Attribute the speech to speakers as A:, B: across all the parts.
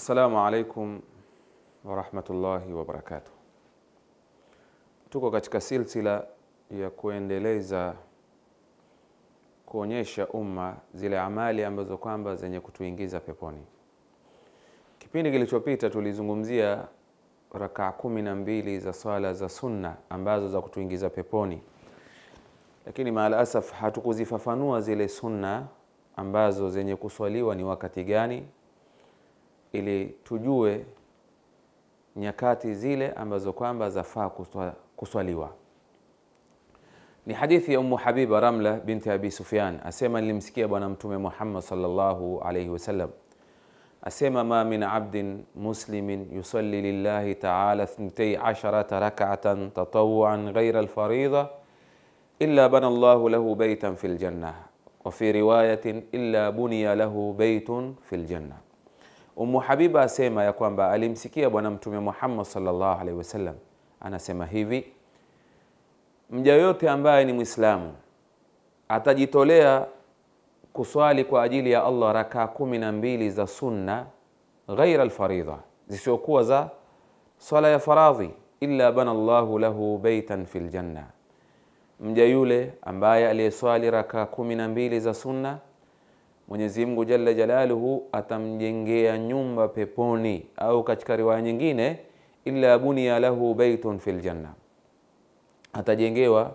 A: Assalamu alaikum warahmatullahi wabarakatuh. Tuko katika silsila ya kuendeleza kuonyesha umma zile amali ambazo kwamba zenye kutuingiza peponi. Kipindi kilichopita tulizungumzia rakaa kumi na mbili za swala za sunna ambazo za kutuingiza peponi, lakini maala asaf hatukuzifafanua zile sunna ambazo zenye kuswaliwa ni wakati gani ili tujue nyakati zile ambazo kwamba zafaa kuswaliwa. Ni hadithi ya Ummu Habiba Ramla binti Abi Sufyan asema, nilimsikia Bwana Mtume Muhammad sallallahu alayhi wasallam asema, ma min abdin muslimin yusalli lillahi taala thntay asharata rak'atan tatawuan ghaira alfaridha illa bana Allahu lahu baytan fil janna wa fi riwayatin illa buniya lahu baytun fil janna umu Habiba asema ya kwamba alimsikia Bwana Mtume Muhammad sallallahu alaihi wasallam anasema hivi, mja yoyote ambaye ni Mwislamu atajitolea kuswali kwa ajili ya Allah rakaa kumi na mbili za sunna ghaira alfaridha, zisiokuwa za swala ya faradhi, illa bana llahu lahu beitan fi ljanna, mja yule ambaye aliyeswali rakaa kumi na mbili za sunna Mwenyezi Mungu Jalla Jalaluhu atamjengea nyumba peponi, au katika riwaya nyingine, illa bunia lahu baitun fil janna, atajengewa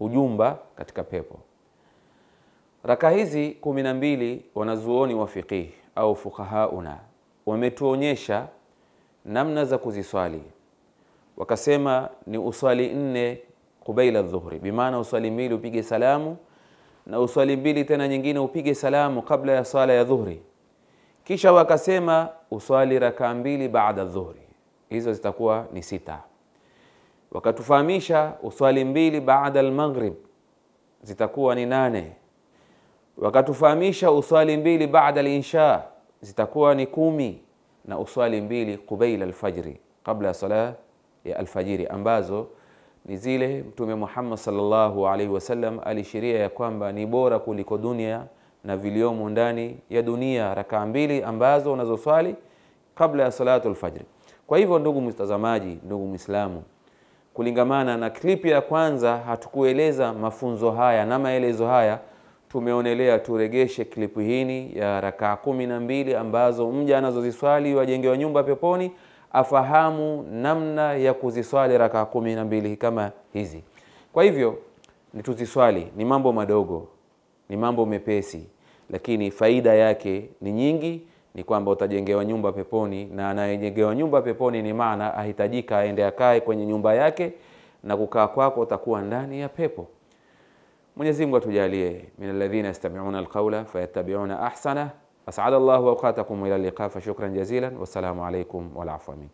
A: ujumba katika pepo. Raka hizi kumi na mbili wanazuoni wa fiqih au fuqahauna wametuonyesha namna za kuziswali, wakasema ni uswali nne kubaila dhuhri, bimaana uswali mbili upige salamu na uswali mbili tena nyingine upige salamu kabla ya swala ya dhuhri, kisha wakasema uswali rakaa mbili baada dhuhri, hizo zitakuwa ni sita. Wakatufahamisha uswali mbili baada almaghrib, zitakuwa ni nane. Wakatufahamisha uswali mbili baada alinsha, zitakuwa ni kumi, na uswali mbili qubaila alfajri, kabla ya sala ya alfajiri ambazo ni zile Mtume Muhammad sallallahu alaihi wasallam alishiria ya kwamba ni bora kuliko dunia na viliomo ndani ya dunia, rakaa mbili ambazo unazoswali kabla ya salatu alfajri. Kwa hivyo, ndugu mtazamaji, ndugu Mwislamu, kulingamana na klipi ya kwanza hatukueleza mafunzo haya na maelezo haya, tumeonelea turegeshe klipu hini ya rakaa kumi na mbili ambazo mja anazoziswali wajengewa nyumba peponi afahamu namna ya kuziswali rakaa kumi na mbili kama hizi. Kwa hivyo ni tuziswali, ni mambo madogo, ni mambo mepesi, lakini faida yake ni nyingi. Ni kwamba utajengewa nyumba peponi, na anayejengewa nyumba peponi ni maana ahitajika aende akae kwenye nyumba yake, na kukaa kwako utakuwa ndani ya pepo. mwenyezimngu atujalie min aladhina yastami'una alqaula fayattabi'una ahsana أسعد الله أوقاتكم إلى اللقاء فشكرا جزيلا والسلام عليكم والعفو منكم